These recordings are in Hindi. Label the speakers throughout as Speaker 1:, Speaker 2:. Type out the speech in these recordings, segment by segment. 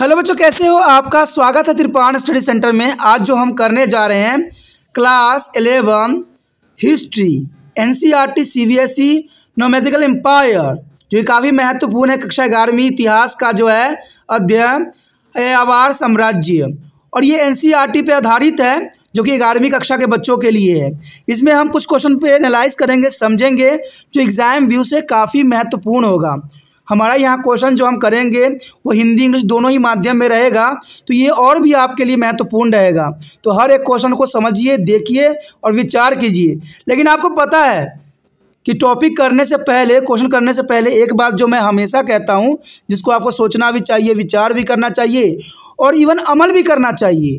Speaker 1: हेलो बच्चों कैसे हो आपका स्वागत है त्रिपाण स्टडी सेंटर में आज जो हम करने जा रहे हैं class eleven history N C R T C B S E nomadic empire जो काफ़ी महत्वपूर्ण है कक्षा ग्यारहवीं इतिहास का जो है अध्ययन आवार साम्राज्य और ये एन सी आर टी पर आधारित है जो कि ग्यारहवीं कक्षा के बच्चों के लिए है इसमें हम कुछ क्वेश्चन पे एनालाइज करेंगे समझेंगे जो एग्ज़ाम व्यू से काफ़ी महत्वपूर्ण होगा हमारा यहाँ क्वेश्चन जो हम करेंगे वो हिंदी इंग्लिश दोनों ही माध्यम में रहेगा तो ये और भी आपके लिए महत्वपूर्ण रहेगा तो हर एक क्वेश्चन को समझिए देखिए और विचार कीजिए लेकिन आपको पता है कि टॉपिक करने से पहले क्वेश्चन करने से पहले एक बात जो मैं हमेशा कहता हूँ जिसको आपको सोचना भी चाहिए विचार भी करना चाहिए और इवन अमल भी करना चाहिए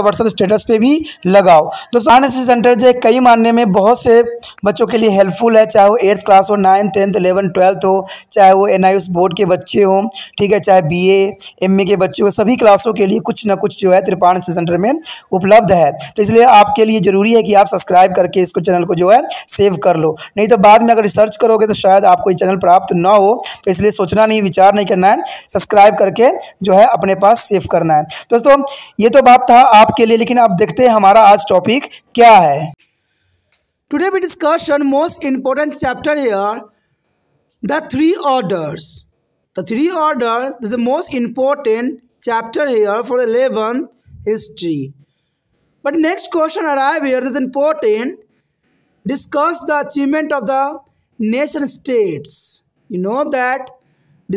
Speaker 1: या व्हाट्सअप स्टेटस पे भी लगाओ दोस्तों एस सेंटर जो कई मानने में बहुत से बच्चों के लिए हेल्पफुल है चाहे वो एट्थ क्लास हो नाइन्थ टेंथ इलेवन ट्वेल्थ हो चाहे वो एन बोर्ड के बच्चे हों ठीक है चाहे बी एम के बच्चे हो सभी क्लासों के लिए कुछ ना कुछ जो है त्रिपाण एस सेंटर में उपलब्ध है तो इसलिए आपके लिए ज़रूरी है कि आप सब्सक्राइब करके इसको चैनल को जो है सेव कर लो नहीं तो बाद में अगर रिसर्च करोगे तो शायद आपको ये चैनल प्राप्त ना हो तो इसलिए सोचना नहीं विचार नहीं करना है सब्सक्राइब करके जो है अपने पास सेव करना है दोस्तों ये तो बात था आप आपके लिए लेकिन आप देखते हैं हमारा आज टॉपिक क्या है today we discussion most important chapter here the three orders the three order the most important chapter here for eleventh history but next question arrive here is important discuss the achievement of the nation states you know that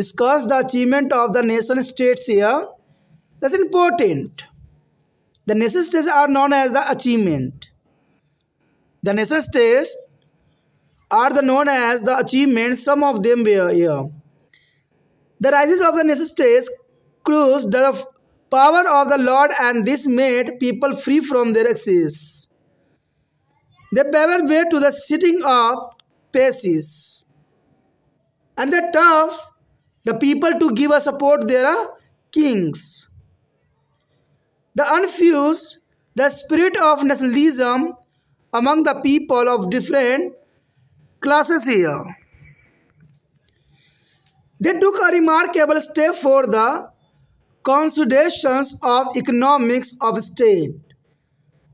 Speaker 1: discuss the achievement of the nation states here that important The necessities are known as the achievement. The necessities are the known as the achievements, some of them were here. The rises of the necessities stages cruised the power of the Lord and this made people free from their excess. They paved way to the sitting of Paces. And they taught the people to give a support their kings. The unfused the spirit of nationalism among the people of different classes here. They took a remarkable step for the considerations of economics of state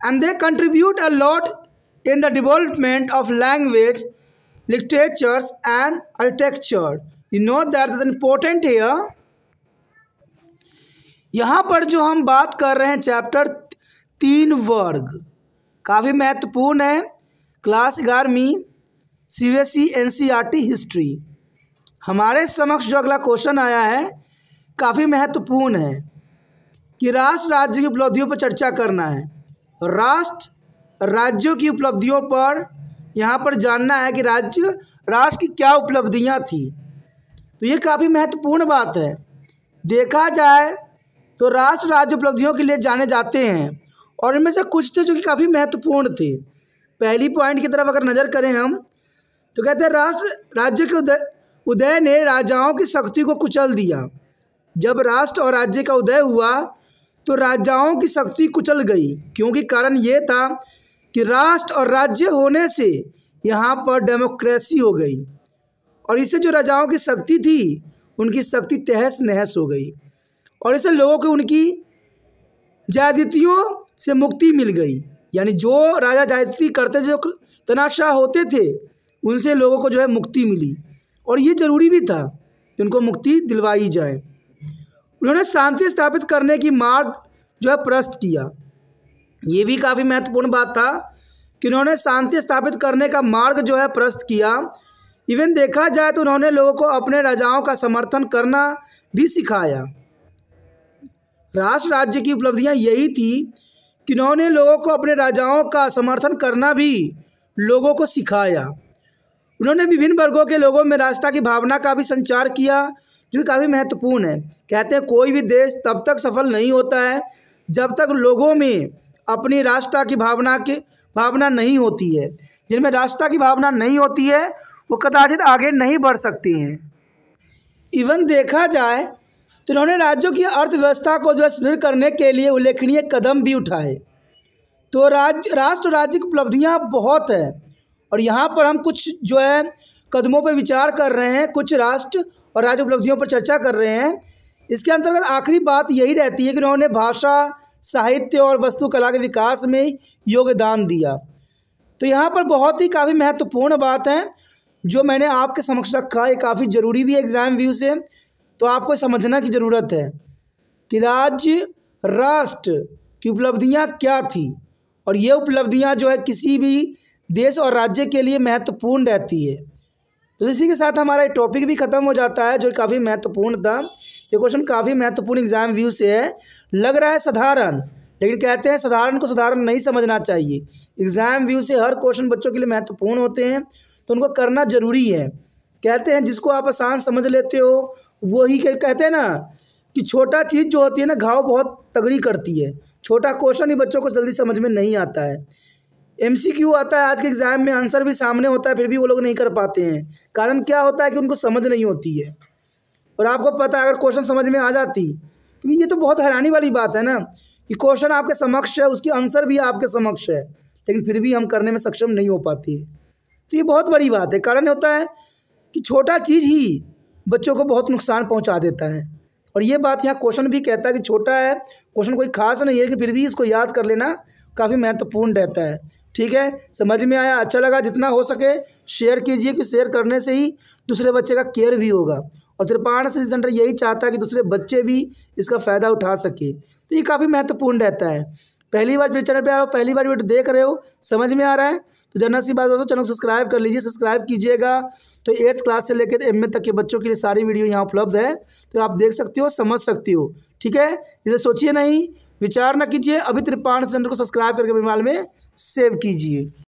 Speaker 1: and they contribute a lot in the development of language, literatures and architecture. You know that is important here. यहाँ पर जो हम बात कर रहे हैं चैप्टर तीन वर्ग काफ़ी महत्वपूर्ण है क्लास ग्यारहवीं C B S E N C R T history हमारे समक्ष जो अगला क्वेश्चन आया है काफ़ी महत्वपूर्ण है कि राष्ट्र राज्य की उपलब्धियों पर चर्चा करना है राष्ट्र राज्यों की उपलब्धियों पर यहाँ पर जानना है कि राज्य राष्ट्र की क्या उपलब्धियाँ थी तो ये काफ़ी महत्वपूर्ण बात है देखा जाए तो राष्ट्र राज्य उपलब्धियों के लिए जाने जाते हैं और इनमें से कुछ थे जो कि काफ़ी महत्वपूर्ण थे पहली पॉइंट की तरफ अगर नज़र करें हम तो कहते हैं राष्ट्र राज्य के उदय उदय ने राजाओं की शक्ति को कुचल दिया जब राष्ट्र और राज्य का उदय हुआ तो राजाओं की शक्ति कुचल गई क्योंकि कारण ये था कि राष्ट्र और राज्य होने से यहाँ पर डेमोक्रेसी हो गई और इससे जो राजाओं की शक्ति थी उनकी शक्ति तहस नहस हो गई और इससे लोगों को उनकी जायदतियों से मुक्ति मिल गई यानी जो राजा जायदती करते जो तनाशाह होते थे उनसे लोगों को जो है मुक्ति मिली और ये जरूरी भी था कि उनको मुक्ति दिलवाई जाए उन्होंने शांति स्थापित करने की मार्ग जो है प्रस्त किया ये भी काफ़ी महत्वपूर्ण बात था कि उन्होंने शांति स्थापित करने का मार्ग जो है प्रस्त किया इवन देखा जाए तो उन्होंने लोगों को अपने राजाओं का समर्थन करना भी सिखाया राष्ट्र राज्य की उपलब्धियां यही थी कि उन्होंने लोगों को अपने राजाओं का समर्थन करना भी लोगों को सिखाया उन्होंने विभिन्न वर्गों के लोगों में राष्ट्रता की भावना का भी संचार किया जो काफ़ी महत्वपूर्ण है कहते हैं कोई भी देश तब तक सफल नहीं होता है जब तक लोगों में अपनी राष्ट्रता की भावना के भावना नहीं होती है जिनमें राष्ट्रता की भावना नहीं होती है वो कदाचित आगे नहीं बढ़ सकती हैं इवन देखा जाए तो इन्होंने राज्यों की अर्थव्यवस्था को जो है सुदृढ़ करने के लिए उल्लेखनीय कदम भी उठाए तो राज्य राष्ट्र राज्य की उपलब्धियाँ बहुत है और यहाँ पर हम कुछ जो है कदमों पर विचार कर रहे हैं कुछ राष्ट्र और राज्य उपलब्धियों पर चर्चा कर रहे हैं इसके अंतर्गत आखिरी बात यही रहती है कि उन्होंने भाषा साहित्य और वस्तुकला के विकास में योगदान दिया तो यहाँ पर बहुत ही काफ़ी महत्वपूर्ण बात है जो मैंने आपके समक्ष रखा है काफ़ी ज़रूरी भी एग्ज़ाम व्यू से तो आपको समझना की ज़रूरत है कि राज्य राष्ट्र की उपलब्धियाँ क्या थी और ये उपलब्धियाँ जो है किसी भी देश और राज्य के लिए महत्वपूर्ण रहती है तो इसी के साथ हमारा टॉपिक भी ख़त्म हो जाता है जो काफ़ी महत्वपूर्ण था ये क्वेश्चन काफ़ी महत्वपूर्ण एग्जाम व्यू से है लग रहा है साधारण लेकिन कहते हैं साधारण को साधारण नहीं समझना चाहिए एग्ज़ाम व्यू से हर क्वेश्चन बच्चों के लिए महत्वपूर्ण होते हैं तो उनको करना ज़रूरी है कहते हैं जिसको आप आसान समझ लेते हो वही कहते हैं ना कि छोटा चीज़ जो होती है ना घाव बहुत तगड़ी करती है छोटा क्वेश्चन ही बच्चों को जल्दी समझ में नहीं आता है एम आता है आज के एग्ज़ाम में आंसर भी सामने होता है फिर भी वो लोग नहीं कर पाते हैं कारण क्या होता है कि उनको समझ नहीं होती है और आपको पता है अगर क्वेश्चन समझ में आ जाती क्योंकि ये तो बहुत हैरानी वाली बात है ना कि क्वेश्चन आपके समक्ष है उसकी आंसर भी आपके समक्ष है लेकिन फिर भी हम करने में सक्षम नहीं हो पाती तो ये बहुत बड़ी बात है कारण होता है कि छोटा चीज़ ही बच्चों को बहुत नुकसान पहुंचा देता है और ये बात यहाँ क्वेश्चन भी कहता है कि छोटा है क्वेश्चन कोई खास नहीं है लेकिन फिर भी इसको याद कर लेना काफ़ी महत्वपूर्ण रहता है ठीक है समझ में आया अच्छा लगा जितना हो सके शेयर कीजिए कि शेयर करने से ही दूसरे बच्चे का केयर भी होगा और त्रिपाण से सेंटर यही चाहता है कि दूसरे बच्चे भी इसका फ़ायदा उठा सके तो ये काफ़ी महत्वपूर्ण रहता है पहली बार चैनल पर आओ पहली बार वीडियो देख रहे हो समझ में आ रहा है तो जनरल सी बात दोस्तों चैनल सब्सक्राइब कर लीजिए सब्सक्राइब कीजिएगा तो एट्थ क्लास से लेकर एम तक के बच्चों के लिए सारी वीडियो यहाँ उपलब्ध है तो आप देख सकते हो समझ सकती हो ठीक है इसे सोचिए नहीं विचार ना कीजिए अभी त्रिपाण सेंटर को सब्सक्राइब करके अपने मोबाइल में सेव कीजिए